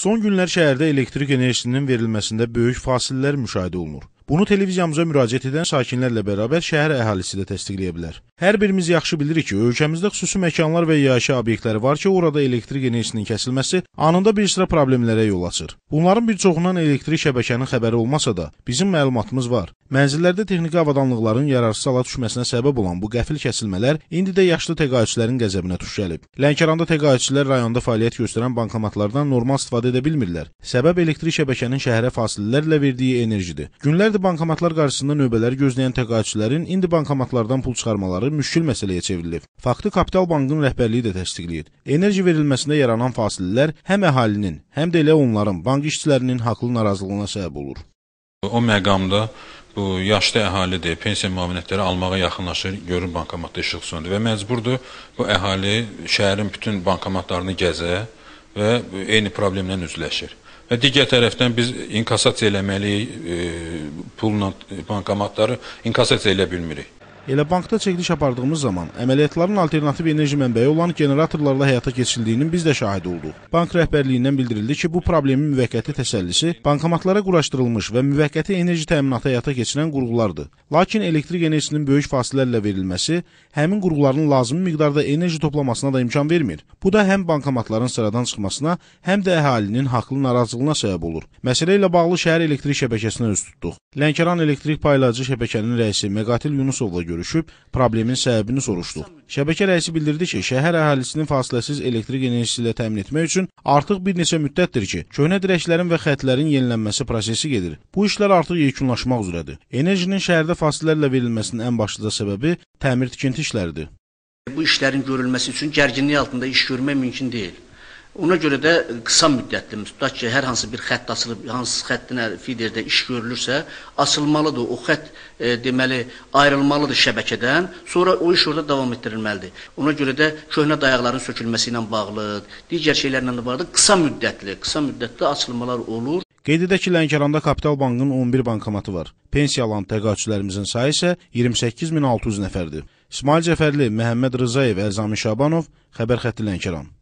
Son günlər şəhərdə elektrik enerjisinin verilməsində böyük fasillər müşahidə olunur. Bunu televiziyamıza müraciət edən sakinlərlə bərabər şəhər əhalisi də təsdiqləyə bilər. Hər birimiz yaxşı bilirik ki, ölkəmizdə xüsusi məkanlar və yaşayış obyektləri var ki, orada elektrik enerjisinin kəsilməsi anında bir sıra problemlərə yol açır. Bunların bir çoxundan elektrik şəbəkənin xəbəri olmasa da, bizim məlumatımız var. Mənzillərdə texniki avadanlıqların yararsız hala düşməsinə səbəb olan bu qəfil kəsilmələr indi də yaşlı təqaüdçülərin qəzəbinə tuş gəlib. Lənkəranda təqaüdçülər rayonda fəaliyyət göstərən bankomatlardan normal istifadə edə bilmirlər. Səbəb elektrik şəbəkənin şəhərə fasillərlə verdiyi enerjidir. Günlərdir Əvvəllər də bankomatlar qarşısında növbələri gözləyən təqaüdçülərin indi bankomatlardan pul çıxarmaları müşkül məsələyə çevrilib. Faktı Kapital Bankın rəhbərliyi də təsdiqləyir. Enerji verilməsində yaranan fasilələr həm əhalinin, həm də elə onların, bank işçilərinin haqlı narazılığına səbəb olur. O məqamda bu yaşlı əhalidir, pensiya müavinətləri almağa yaxınlaşır, görür bankomatda işıq söndür və məcburdur bu əhali şəhərin bütün bankomatlarını gəzə, və eyni problemlə üzləşir. Və digər tərəfdən biz inkasasiya eləməliyik, e, pulla bankomatları inkasasiya elə bilmirik. Elə bankda çəkiliş apardığımız zaman əməliyyatların alternativ enerji mənbəyi olan generatorlarla həyata keçirdiyinin biz də şahid olduq. Bank rəhbərliyindən bildirildi ki, bu problemin müvəqqəti təsəllisi bankomatlara quraşdırılmış və müvəqqəti enerji təminatı həyata keçirən qurğulardır. Lakin elektrik enerjisinin böyük fasilələrlə verilməsi həmin qurğuların lazımi miqdarda enerji toplamasına da imkan vermir. Bu da həm bankomatların sıradan çıxmasına, həm də əhalinin haqlı narazılığına səbəb olur. Məsələ ilə bağlı şəhər elektrik şəbəkəsinə üz tutduq. Lənkəran elektrik paylayıcı şəbəkənin rəisi Meqatil Yunusovla görüşdük görüşüb problemin səbəbini soruşduq. Şəbəkə rəisi bildirdi ki, şəhər əhalisinin fasiləsiz elektrik enerjisi ilə təmin etmək üçün artıq bir neçə müddətdir ki, köhnə dirəklərin və xətlərin yenilənməsi prosesi gedir. Bu işlər artıq yekunlaşmaq üzrədir. Enerjinin şəhərdə fasilələrlə verilməsinin ən başlıca səbəbi təmir-tikinti işləridir. Bu işlərin görülməsi üçün gərginlik altında iş görmək mümkün deyil. Ona görə də qısa müddətli, tutaq ki, hər hansı bir xətt açılıb, hansı xəttinə fiderdə iş görülürsə, açılmalıdır o xətt, e, deməli, ayrılmalıdır şəbəkədən, sonra o iş orada davam etdirilməlidir. Ona görə də köhnə dayaqların sökülməsi ilə bağlı, digər şeylərlə də bağlı qısa müddətli, qısa müddətli açılmalar olur. Qeyd edək ki, Lənkəranda Kapital Bankın 11 bankomatı var. Pensiya alan təqaüdçülərimizin sayı isə 28600 nəfərdir. İsmail Cəfərli, Məhəmməd Rzayev, Ərzami Şabanov, Xəbər xətti Lənkəran.